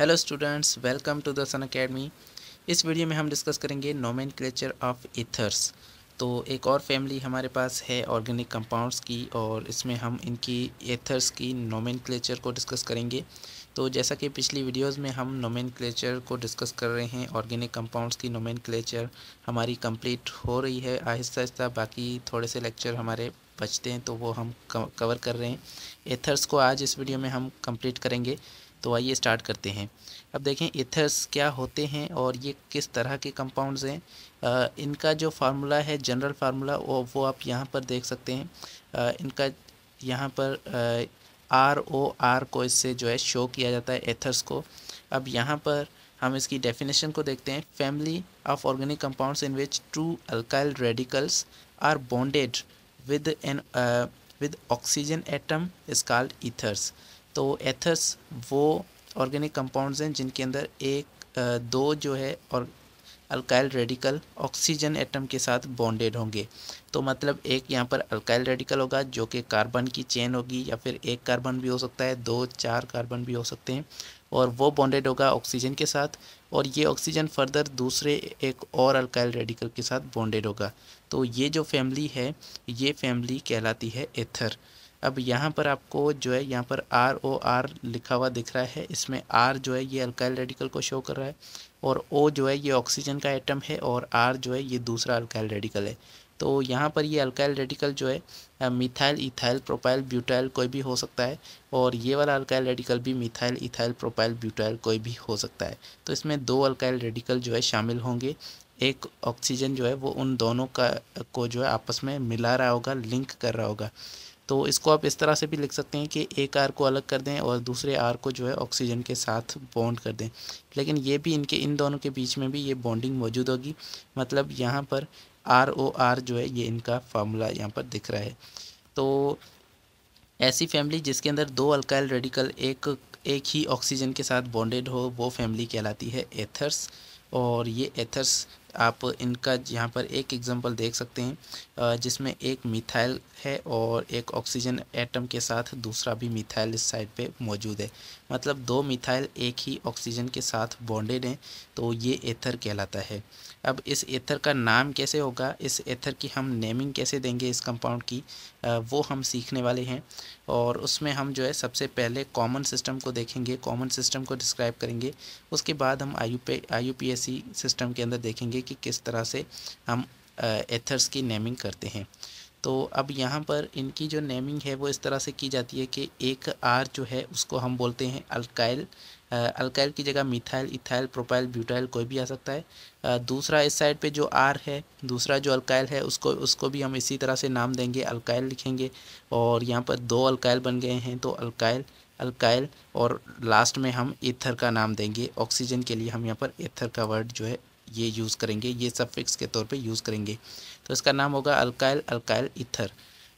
hello students welcome to the Sun Academy इस video में हम डिस्कस करेंगे नोमेन ऑफ इथर्स तो एक और फैमिली हमारे पास है ऑर्गेनिक कंपाउंड्स की और इसमें हम इनकी एथर्स की नोमेन को डिस्कस करेंगे तो जैसा कि पिछली वीडियोस में हम नोमेन को डिस्कस कर रहे हैं ऑर्गेनिक कंपाउंड्स की नोमेन हमारी कंप्लीट हो रही है आहिस्ता आहिस्ता बाकी थोड़े से लेक्चर हमारे बचते हैं तो वो हम कवर कर रहे हैं एथर्स को आज इस वीडियो में हम कम्प्लीट करेंगे तो आइए स्टार्ट करते हैं अब देखें इथर्स क्या होते हैं और ये किस तरह के कंपाउंड्स हैं आ, इनका जो फार्मूला है जनरल फार्मूला वो वो आप यहाँ पर देख सकते हैं आ, इनका यहाँ पर आर ओ आर को इससे जो है शो किया जाता है एथर्स को अब यहाँ पर हम इसकी डेफिनेशन को देखते हैं family of organic compounds in which two alkyl radicals are bonded with an with oxygen atom is called ethers तो एथर्स वो ऑर्गेनिक कंपाउंड्स हैं जिनके अंदर एक दो जो है और अल्काइल रेडिकल ऑक्सीजन एटम के साथ बॉन्डेड होंगे तो मतलब एक यहाँ पर अल्काइल रेडिकल होगा जो कि कार्बन की चेन होगी या फिर एक कार्बन भी हो सकता है दो चार कार्बन भी हो सकते हैं और वो बॉन्डेड होगा ऑक्सीजन के साथ और ये ऑक्सीजन फर्दर दूसरे एक और अल्काइल रेडिकल के साथ बॉन्डेड होगा तो ये जो फैमिली है ये फैमिली कहलाती है एथर अब यहाँ पर आपको जो है यहाँ पर आर ओ आर लिखा हुआ दिख रहा है इसमें आर जो है ये अल्काइल रेडिकल को शो कर रहा है और ओ जो है ये ऑक्सीजन का आइटम है और आर जो है ये दूसरा अल्काइल रेडिकल है तो यहाँ पर ये अल्काइल रेडिकल जो है मिथाइल इथाइल प्रोपाइल ब्यूटाइल कोई भी हो सकता है और ये वाला अल्काइल रेडिकल भी मिथाइल इथाइल प्रोपाइल ब्यूटाइल कोई भी हो सकता है तो इसमें दो अल्काइल रेडिकल जो है शामिल होंगे एक ऑक्सीजन जो है वो उन दोनों का को जो है आपस में मिला रहा होगा लिंक कर रहा होगा तो इसको आप इस तरह से भी लिख सकते हैं कि एक आर को अलग कर दें और दूसरे आर को जो है ऑक्सीजन के साथ बॉन्ड कर दें लेकिन ये भी इनके इन दोनों के बीच में भी ये बॉन्डिंग मौजूद होगी मतलब यहाँ पर आर ओ आर जो है ये इनका फार्मूला यहाँ पर दिख रहा है तो ऐसी फैमिली जिसके अंदर दो अल्काइल रेडिकल एक एक ही ऑक्सीजन के साथ बॉन्डेड हो वो फैमिली कहलाती है एथर्स और ये एथर्स आप इनका यहाँ पर एक एग्जांपल देख सकते हैं जिसमें एक मिथाइल है और एक ऑक्सीजन एटम के साथ दूसरा भी मिथाइल इस साइड पे मौजूद है मतलब दो मिथाइल एक ही ऑक्सीजन के साथ बॉन्डेड हैं तो ये एथर कहलाता है अब इस एथर का नाम कैसे होगा इस एथर की हम नेमिंग कैसे देंगे इस कंपाउंड की वो हम सीखने वाले हैं और उसमें हम जो है सबसे पहले कॉमन सिस्टम को देखेंगे कॉमन सिस्टम को डिस्क्राइब करेंगे उसके बाद हम आई यू पी सिस्टम के अंदर देखेंगे कि किस तरह से हम एथर्स की नेमिंग करते हैं तो अब यहाँ पर इनकी जो नेमिंग है वो इस तरह से की जाती है कि एक आर जो है उसको हम बोलते हैं अल्काइल अल्काइल की जगह मिथाइल इथाइल प्रोपाइल ब्यूटाइल कोई भी आ सकता है आ, दूसरा इस साइड पे जो आर है दूसरा जो अल्काइल है उसको उसको भी हम इसी तरह से नाम देंगे अल्काइल लिखेंगे और यहाँ पर दो अल्काइल बन गए हैं तो अल्काइल अल्काइल और लास्ट में हम एथर का नाम देंगे ऑक्सीजन के लिए हम यहाँ पर एथर का वर्ड जो है ये यूज़ करेंगे ये सब फिक्स के तौर पे यूज़ करेंगे तो इसका नाम होगा अल्काइल अल्काइल इथर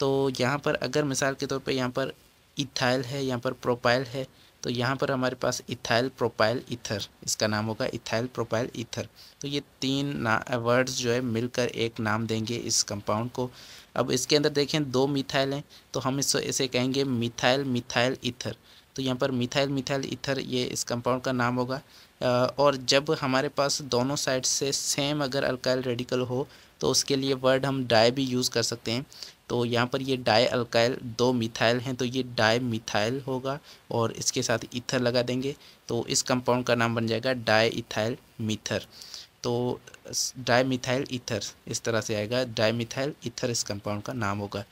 तो यहाँ पर अगर मिसाल के तौर पे यहाँ पर इथाइल है यहाँ पर प्रोपाइल है तो यहाँ पर हमारे पास इथाइल प्रोपाइल इथर इसका नाम होगा इथाइल प्रोपाइल इथर तो ये तीन ना वर्ड्स जो है मिलकर एक नाम देंगे इस कंपाउंड को अब इसके अंदर देखें दो मिथाइल हैं तो हम इससे इसे कहेंगे मिथाइल मिथाइल इथर तो यहाँ पर मिथाइल मिथाइल इथर ये इस कंपाउंड का नाम होगा और जब हमारे पास दोनों साइड से सेम अगर अल्काइल रेडिकल हो तो उसके लिए वर्ड हम डाई भी यूज़ कर सकते हैं तो यहाँ पर ये डाई अल्काइल दो मिथाइल हैं तो ये डाई मिथाइल होगा और इसके साथ इथर लगा देंगे तो इस कंपाउंड का नाम बन जाएगा डाई इथाइल मीथर तो डाई मिथाइल इथर इस तरह से आएगा डाई मिथाइल इथर इस कंपाउंड का नाम होगा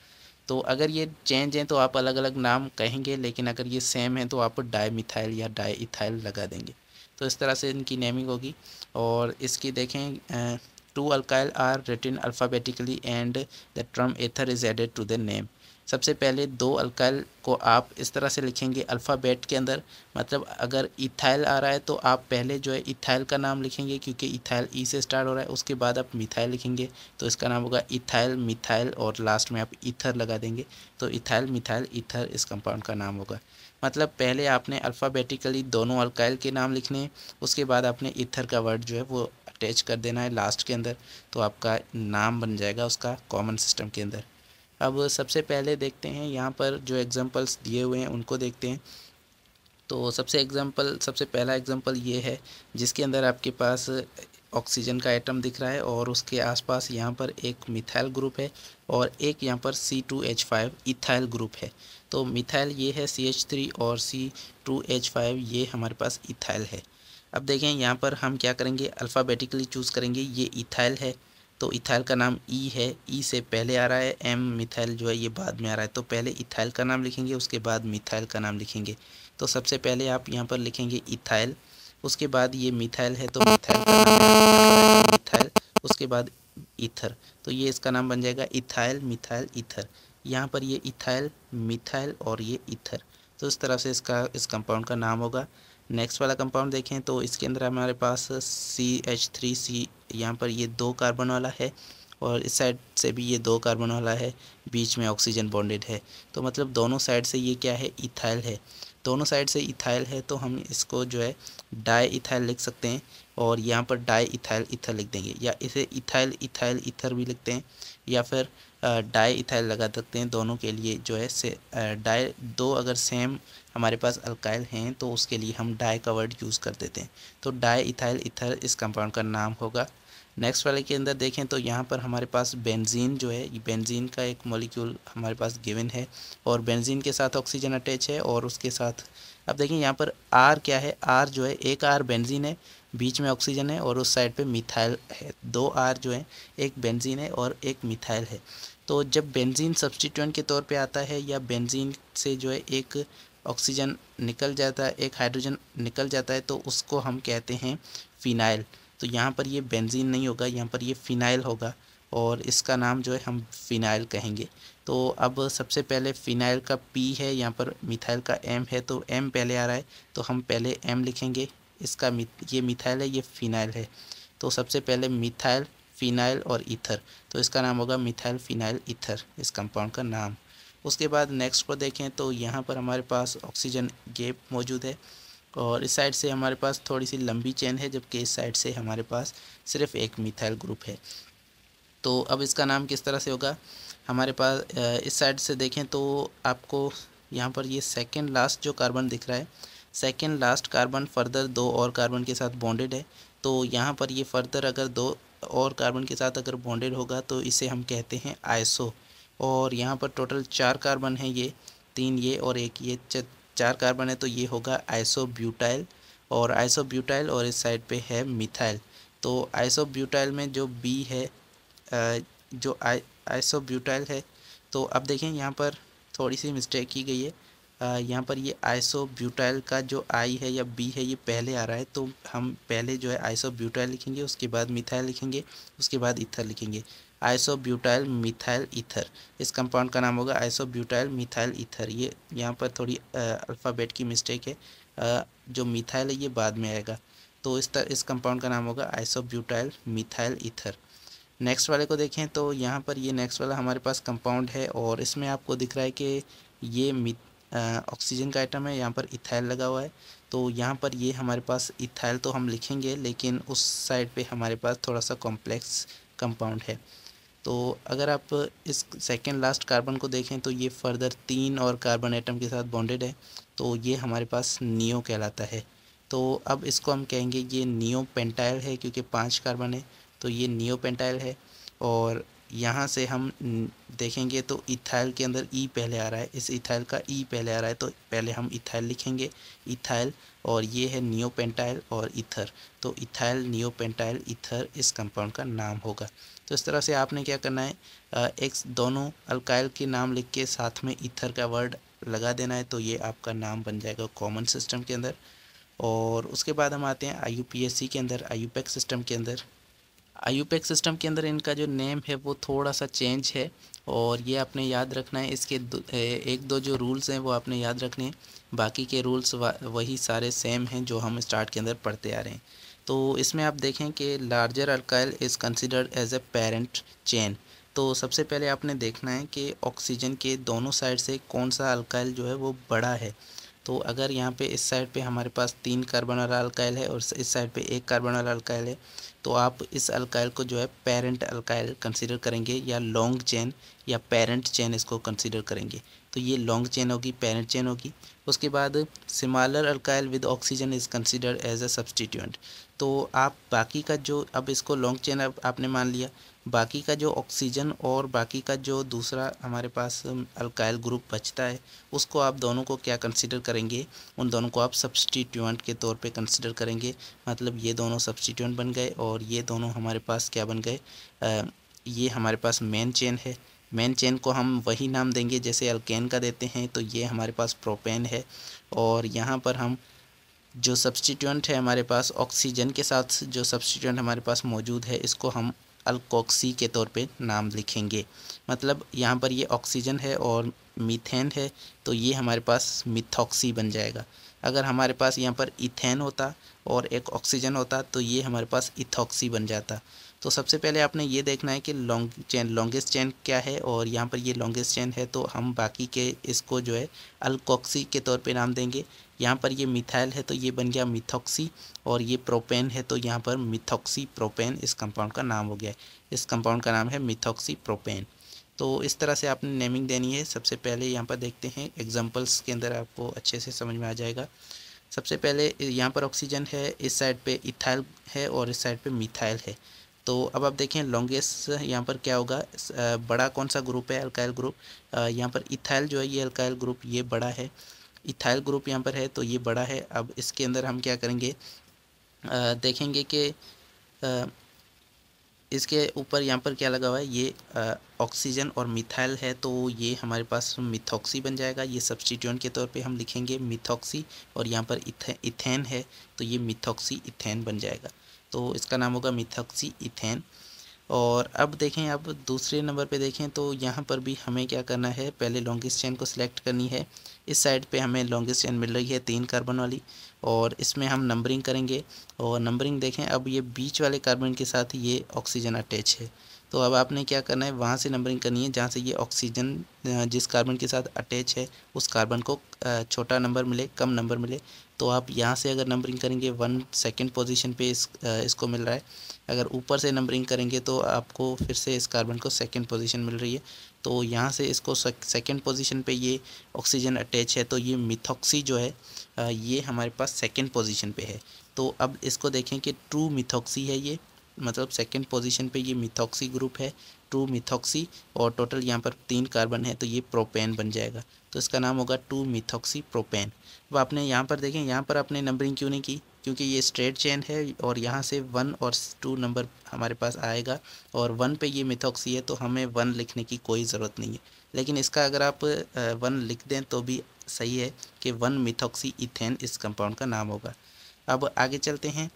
तो अगर ये चेंज हैं तो आप अलग अलग नाम कहेंगे लेकिन अगर ये सेम है तो आप डाई मिथाइल या डाई इथाइल लगा देंगे तो इस तरह से इनकी नेमिंग होगी और इसकी देखें two alkyl are written alphabetically and the term ether is added to the name सबसे पहले दो अल्काइल को आप इस तरह से लिखेंगे अल्फ़ाबेट के अंदर मतलब अगर इथाइल आ रहा है तो आप पहले जो है इथाइल का नाम लिखेंगे क्योंकि इथाइल ई e से स्टार्ट हो रहा है उसके बाद आप मिथाइल लिखेंगे तो इसका नाम होगा इथाइल मिथाइल और लास्ट में आप इथर लगा देंगे तो इथाइल मिथाइल इथर इस कंपाउंड का नाम होगा मतलब पहले आपने अल्फ़ाबेटिकली दोनों अल्काइल के नाम लिखने उसके बाद आपने इथर का वर्ड जो है वो अटैच कर देना है लास्ट के अंदर तो आपका नाम बन जाएगा उसका कॉमन सिस्टम के अंदर अब सबसे पहले देखते हैं यहाँ पर जो एग्ज़ाम्पल्स दिए हुए हैं उनको देखते हैं तो सबसे एग्ज़ाम्पल सबसे पहला एग्ज़ाम्पल ये है जिसके अंदर आपके पास ऑक्सीजन का आइटम दिख रहा है और उसके आसपास यहाँ पर एक मिथाइल ग्रुप है और एक यहाँ पर C two H five ethyl group है तो मिथाइल ये है सी एच थ्री और सी टू एच फाइव ये हमारे पास इथाइल है अब देखें यहाँ पर हम क्या करेंगे अल्फ़ाबेटिकली चूज़ करेंगे ये इथाइल है तो इथाइल का नाम ई e है ई e से पहले आ रहा है एम मिथाइल जो है ये बाद में आ रहा है तो पहले इथाइल का नाम लिखेंगे उसके बाद मिथाइल का नाम लिखेंगे तो सबसे पहले आप यहाँ पर लिखेंगे इथाइल उसके बाद ये मिथाइल है तो मिथाइल का नाम मिथाइल उसके बाद इथर तो ये इसका नाम बन जाएगा इथाइल मिथाइल इथर यहाँ पर ये इथाइल मिथाइल और ये इथर तो इस तरह से इसका इस कंपाउंड का नाम होगा नेक्स्ट वाला कंपाउंड देखें तो इसके अंदर हमारे पास सी एच थ्री सी यहाँ पर ये दो कार्बन वाला है और इस साइड से भी ये दो कार्बन वाला है बीच में ऑक्सीजन बॉन्डेड है तो मतलब दोनों साइड से ये क्या है इथाइल है दोनों साइड से इथाइल है तो हम इसको जो है डाई इथाइल लिख सकते हैं और यहाँ पर डाई इथाइल इथर लिख देंगे या इसे इथाइल इथाइल इथर भी लिखते हैं या फिर डाई इथाइल लगा सकते हैं दोनों के लिए जो है से डाई दो अगर सेम हमारे पास अल्काइल हैं तो उसके लिए हम डाई का वर्ड यूज़ कर देते हैं तो डाई इथाइल इथर इस कंपाउंड का नाम होगा नेक्स्ट वाले के अंदर देखें तो यहाँ पर हमारे पास बेंजीन जो है बेंजीन का एक मॉलिक्यूल हमारे पास गिवन है और बेंजीन के साथ ऑक्सीजन अटैच है और उसके साथ अब देखें यहाँ पर आर क्या है आर जो है एक आर बेंजीन है बीच में ऑक्सीजन है और उस साइड पे मिथाइल है दो आर जो है एक बेंजीन है और एक मिथाइल है तो जब बेंजीन सब्सटीट्यूंट के तौर पर आता है या बेंजीन से जो है एक ऑक्सीजन निकल जाता है एक हाइड्रोजन निकल जाता है तो उसको हम कहते हैं फिनाइल तो यहाँ पर ये बेंजीन नहीं होगा यहाँ पर ये फ़िनाइल होगा और इसका नाम जो है हम फ़िनाइल कहेंगे तो अब सबसे पहले फ़िनाइल का पी है यहाँ पर मिथाइल का एम है तो एम पहले आ रहा है तो हम पहले एम लिखेंगे इसका ये मिथाइल है ये फ़िनाइल है तो सबसे पहले मिथाइल फ़िनाइल और इथर तो इसका नाम होगा मिथाइल फ़िनाइल इथर इस कंपाउंड का नाम उसके बाद नेक्स्ट को देखें तो यहाँ पर हमारे पास ऑक्सीजन गेप मौजूद है और इस साइड से हमारे पास थोड़ी सी लंबी चेन है जबकि इस साइड से हमारे पास सिर्फ एक मिथाइल ग्रुप है तो अब इसका नाम किस तरह से होगा हमारे पास इस साइड से देखें तो आपको यहाँ पर ये सेकेंड लास्ट जो कार्बन दिख रहा है सेकेंड लास्ट कार्बन फर्दर दो और कार्बन के साथ बॉन्डेड है तो यहाँ पर ये फर्दर अगर दो और कार्बन के साथ अगर बॉन्डेड होगा तो इसे हम कहते हैं आइसो और यहाँ पर टोटल चार कार्बन हैं ये तीन ये और एक ये चार कार्बन है तो ये होगा आइसोब्यूटाइल और आइसोब्यूटाइल और इस साइड पे है मिथाइल तो आइसोब्यूटाइल में जो बी है जो आइसोब्यूटाइल है तो अब देखें यहाँ पर थोड़ी सी मिस्टेक की गई है यहाँ पर ये आइसो ब्यूटाइल का जो आई है या बी है ये पहले आ रहा है तो हम पहले जो है आइसो ब्यूटाइल लिखेंगे उसके बाद मिथाइल लिखेंगे उसके बाद इथर लिखेंगे आइसो ब्यूटाइल मिथाइल इथर इस कंपाउंड का नाम होगा आइसो ब्यूटाइल मिथाइल इथर ये यहाँ पर थोड़ी अल्फ़ाबेट की मिस्टेक है आ, जो मिथाइल है ये बाद में आएगा तो इस तरह इस कंपाउंड का नाम होगा iso butyl methyl ether next वाले को देखें तो यहाँ पर ये नेक्स्ट वाला हमारे पास कंपाउंड है और इसमें आपको दिख रहा है कि ये ऑक्सीजन का आइटम है यहाँ पर इथाइल लगा हुआ है तो यहाँ पर ये हमारे पास इथाइल तो हम लिखेंगे लेकिन उस साइड पे हमारे पास थोड़ा सा कॉम्प्लेक्स कंपाउंड है तो अगर आप इस सेकेंड लास्ट कार्बन को देखें तो ये फर्दर तीन और कार्बन आइटम के साथ बॉन्डेड है तो ये हमारे पास नियो कहलाता है तो अब इसको हम कहेंगे ये नियो पेंटाइल है क्योंकि पाँच कार्बन है तो ये नियो पेंटाइल है और यहाँ से हम देखेंगे तो इथाइल के अंदर ई e पहले आ रहा है इस इथाइल का ई e पहले आ रहा है तो पहले हम इथाइल लिखेंगे इथाइल और ये है नियो पेंटाइल और इथर तो इथाइल नियो पेंटाइल इथर इस कंपाउंड का नाम होगा तो इस तरह से आपने क्या करना है एक दोनों अल्काइल के नाम लिख के साथ में इथर का वर्ड लगा देना है तो ये आपका नाम बन जाएगा कॉमन सिस्टम के अंदर और उसके बाद हम आते हैं आई के अंदर आई सिस्टम के अंदर आयुपेक सिस्टम के अंदर इनका जो नेम है वो थोड़ा सा चेंज है और ये आपने याद रखना है इसके दो, एक दो जो रूल्स हैं वो आपने याद रखने हैं बाकी के रूल्स वही सारे सेम हैं जो हम स्टार्ट के अंदर पढ़ते आ रहे हैं तो इसमें आप देखें कि larger alkyl is considered as a parent chain तो सबसे पहले आपने देखना है कि ऑक्सीजन के दोनों साइड से कौन सा अल्काइल जो है वो बड़ा है तो अगर यहाँ पे इस साइड पे हमारे पास तीन कार्बन वाला अल्काइल है और इस साइड पे एक कार्बन वाला अल्काइल है तो आप इस अल्काइल को जो है पेरेंट अल्काइल कंसिडर करेंगे या लॉन्ग चेन या पेरेंट चेन इसको कंसिडर करेंगे तो ये लॉन्ग चेन होगी पेरेंट चेन होगी उसके बाद similar alkyl with oxygen is considered as a substituent तो आप बाकी का जो अब इसको लॉन्ग चेन अब आपने मान लिया बाकी का जो ऑक्सीजन और बाकी का जो दूसरा हमारे पास अल्काइल ग्रुप बचता है उसको आप दोनों को क्या कंसिडर करेंगे उन दोनों को आप सब्सटीट्यूंट के तौर पे कंसिडर करेंगे मतलब ये दोनों सब्सटीट्यूंट बन गए और ये दोनों हमारे पास क्या बन गए ये हमारे पास मेन चेन है मेन चेन को हम वही नाम देंगे जैसे अल्केन का देते हैं तो ये हमारे पास प्रोपेन है और यहाँ पर हम जो सब्सटीट्यूंट है हमारे पास ऑक्सीजन के साथ जो सब्सटीट्यूंट हमारे पास मौजूद है इसको हम अल्कोक्सी के तौर पे नाम लिखेंगे मतलब यहाँ पर ये ऑक्सीजन है और मीथेन है तो ये हमारे पास मिथॉक्सी बन जाएगा अगर हमारे पास यहाँ पर इथेन होता और एक ऑक्सीजन होता तो ये हमारे पास इथॉक्सी बन जाता तो सबसे पहले आपने ये देखना है कि लॉन्ग चैन लॉन्गेस्ट चैन क्या है और यहाँ पर ये लॉन्गेस्ट चैन है तो हम बाकी के इसको जो है अलकॉक्सी के तौर पे नाम देंगे यहाँ पर ये मिथाइल है तो ये बन गया मिथॉक्सी और ये प्रोपेन है तो यहाँ पर मिथॉक्सी प्रोपेन इस कंपाउंड का नाम हो गया इस कंपाउंड का नाम है मिथॉक्सी प्रोपेन तो इस तरह से आपने नेमिंग देनी है सबसे पहले यहाँ पर देखते हैं एग्जाम्पल्स के अंदर आपको अच्छे से समझ में आ जाएगा सबसे पहले यहाँ पर ऑक्सीजन है इस साइड पे इथाइल है और इस साइड पे मिथाइल है तो अब आप देखें लॉन्गेस्ट यहाँ पर क्या होगा बड़ा कौन सा ग्रुप है अल्काइल ग्रुप यहाँ पर इथाइल जो है ये अल्काइल ग्रुप ये बड़ा है इथाइल ग्रुप यहाँ पर है तो ये बड़ा है अब इसके अंदर हम क्या करेंगे आ, देखेंगे कि इसके ऊपर यहाँ पर क्या लगा हुआ है ये ऑक्सीजन और मिथाइल है तो ये हमारे पास मिथॉक्सी बन जाएगा ये सब्सटीट्यून के तौर पे हम लिखेंगे मिथॉक्सी और यहाँ पर इथे इथेन है तो ये मिथॉक्सी इथेन बन जाएगा तो इसका नाम होगा मिथॉक्सी इथेन और अब देखें अब दूसरे नंबर पे देखें तो यहाँ पर भी हमें क्या करना है पहले लॉन्गेस्ट चेन को सिलेक्ट करनी है इस साइड पे हमें लॉन्गेस्ट चेन मिल रही है तीन कार्बन वाली और इसमें हम नंबरिंग करेंगे और नंबरिंग देखें अब ये बीच वाले कार्बन के साथ ये ऑक्सीजन अटैच है तो अब आपने क्या करना है वहाँ से नंबरिंग करनी है जहाँ से ये ऑक्सीजन जिस कार्बन के साथ अटैच है उस कार्बन को छोटा नंबर मिले कम नंबर मिले तो आप यहाँ से अगर नंबरिंग करेंगे वन सेकेंड पोजिशन पर इस इसको मिल रहा है अगर ऊपर से नंबरिंग करेंगे तो आपको फिर से इस कार्बन को सेकेंड पोजिशन मिल रही है तो यहाँ से इसको सेकेंड पोजिशन पर ये ऑक्सीजन अटैच है तो ये मिथॉक्सी जो है ये हमारे पास सेकेंड पोजिशन पर है तो अब इसको देखें कि ट्रू मिथॉक्सी है ये मतलब सेकंड पोजीशन पे ये मिथॉक्सी ग्रुप है टू मिथॉक्सी और टोटल यहाँ पर तीन कार्बन है तो ये प्रोपेन बन जाएगा तो इसका नाम होगा टू मिथॉक्सी प्रोपेन अब आपने यहाँ पर देखें यहाँ पर आपने नंबरिंग क्यों नहीं की क्योंकि ये स्ट्रेट चेन है और यहाँ से वन और टू नंबर हमारे पास आएगा और वन पे ये मिथॉक्सी है तो हमें वन लिखने की कोई ज़रूरत नहीं है लेकिन इसका अगर आप वन लिख दें तो भी सही है कि वन मिथॉक्सी इथेन इस कंपाउंड का नाम होगा अब आगे चलते हैं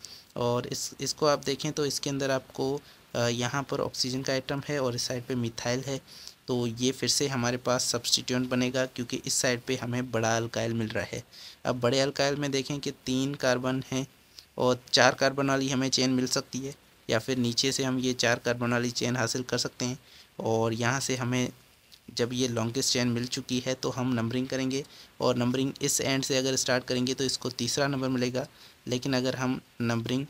और इस इसको आप देखें तो इसके अंदर आपको यहाँ पर ऑक्सीजन का आइटम है और इस साइड पे मिथाइल है तो ये फिर से हमारे पास सब्सटीट्यूंट बनेगा क्योंकि इस साइड पे हमें बड़ा अल्काइल मिल रहा है अब बड़े अल्काइल में देखें कि तीन कार्बन हैं और चार कार्बन वाली हमें चेन मिल सकती है या फिर नीचे से हम ये चार कार्बन वाली चेन हासिल कर सकते हैं और यहाँ से हमें जब ये लॉन्गेस्ट चेन मिल चुकी है तो हम नंबरिंग करेंगे और नंबरिंग इस एंड से अगर स्टार्ट करेंगे तो इसको तीसरा नंबर मिलेगा लेकिन अगर हम नंबरिंग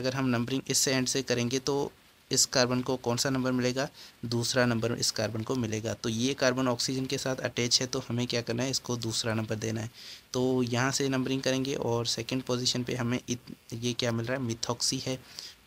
अगर हम नंबरिंग इससे एंड से करेंगे तो इस कार्बन को कौन सा नंबर मिलेगा दूसरा नंबर इस कार्बन को मिलेगा तो ये कार्बन ऑक्सीजन के साथ अटैच है तो हमें क्या करना है इसको दूसरा नंबर देना है तो यहाँ से नंबरिंग करेंगे और सेकंड पोजीशन पे हमें इत, ये क्या मिल रहा है मिथॉक्सी है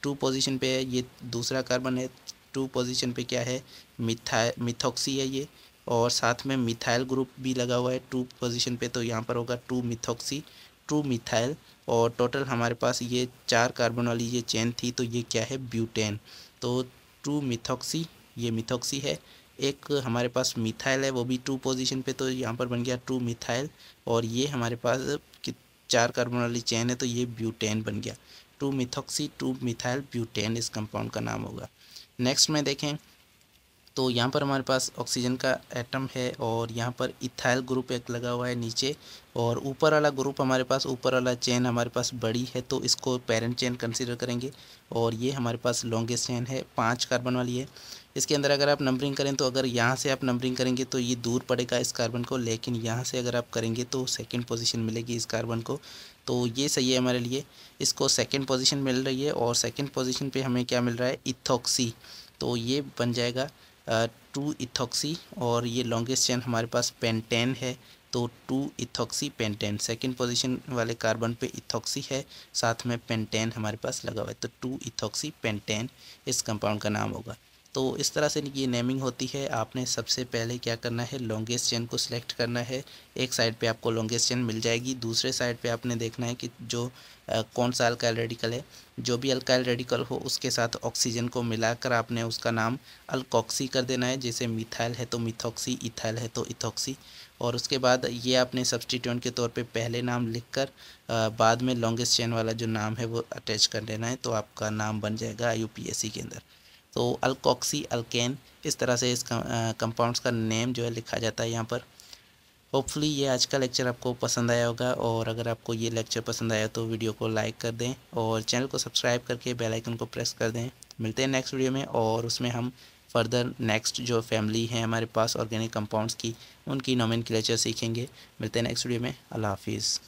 टू पोजीशन पे है ये दूसरा कार्बन है टू पोजीशन पे क्या है मिथा मिथॉक्सी है ये और साथ में मिथाइल ग्रुप भी लगा हुआ है टू पोजिशन पर तो यहाँ पर होगा टू मिथॉक्सी टू मिथाइल और टोटल हमारे पास ये चार कार्बन वाली ये चेन थी तो ये क्या है ब्यूटेन तो टू मिथॉक्सी ये मिथॉक्सी है एक हमारे पास मिथाइल है वो भी टू पोजीशन पे तो यहाँ पर बन गया टू मिथाइल और ये हमारे पास चार कार्बन वाली चेन है तो ये ब्यूटेन बन गया two methoxy two methyl butane इस कंपाउंड का नाम होगा नेक्स्ट में देखें तो यहाँ पर हमारे पास ऑक्सीजन का एटम है और यहाँ पर इथाइल ग्रुप एक लगा हुआ है नीचे और ऊपर वाला ग्रुप हमारे पास ऊपर वाला चेन हमारे पास बड़ी है तो इसको पेरेंट चेन कंसीडर करेंगे और ये हमारे पास लॉन्गेस्ट चेन है पाँच कार्बन वाली है इसके अंदर अगर आप नंबरिंग करें तो अगर यहाँ से आप नंबरिंग करेंगे तो ये दूर पड़ेगा इस कार्बन को लेकिन यहाँ से अगर आप करेंगे तो सेकेंड पोजिशन मिलेगी इस कार्बन को तो ये सही है हमारे लिए इसको सेकेंड पोजिशन मिल रही है और सेकेंड पोजिशन पर हमें क्या मिल रहा है इथोक्सी तो ये बन जाएगा टू इथॉक्सी और ये लॉन्गेस्ट चेन हमारे पास पेंटेन है तो two ethoxy pentane second position वाले कार्बन पे इथॉक्सी है साथ में पेंटेन हमारे पास लगा हुआ है तो टू इथॉक्सी पेंटेन इस कंपाउंड का नाम होगा तो इस तरह से ये नेमिंग होती है आपने सबसे पहले क्या करना है लॉन्गेस्ट चेन को सिलेक्ट करना है एक साइड पे आपको लॉन्गेस्ट चेन मिल जाएगी दूसरे साइड पे आपने देखना है कि जो आ, कौन सा अल्काइल रेडिकल है जो भी अल्काइल रेडिकल हो उसके साथ ऑक्सीजन को मिलाकर आपने उसका नाम अल्कॉक्सी कर देना है जैसे मिथाइल है तो मिथॉक्सी इथाइल है तो इथॉक्सी और उसके बाद ये आपने सब्सटीट्यूंट के तौर पे पहले नाम लिखकर बाद में लॉन्गेस्ट चेन वाला जो नाम है वो अटैच कर लेना है तो आपका नाम बन जाएगा आई के अंदर तो अलकॉक्सी अल्केन इस तरह से इस कंपाउंड्स का नेम जो है लिखा जाता है यहाँ पर होपफुली ये आज का लेक्चर आपको पसंद आया होगा और अगर आपको ये लेक्चर पसंद आया तो वीडियो को लाइक कर दें और चैनल को सब्सक्राइब करके बेल आइकन को प्रेस कर दें मिलते हैं नेक्स्ट वीडियो में और उसमें हम फर्दर नेक्स्ट जो फैमिली है हमारे पास ऑर्गेनिक कंपाउंड्स की उनकी नॉमिन सीखेंगे मिलते हैं नेक्स्ट वीडियो में अल्लाह हाफिज़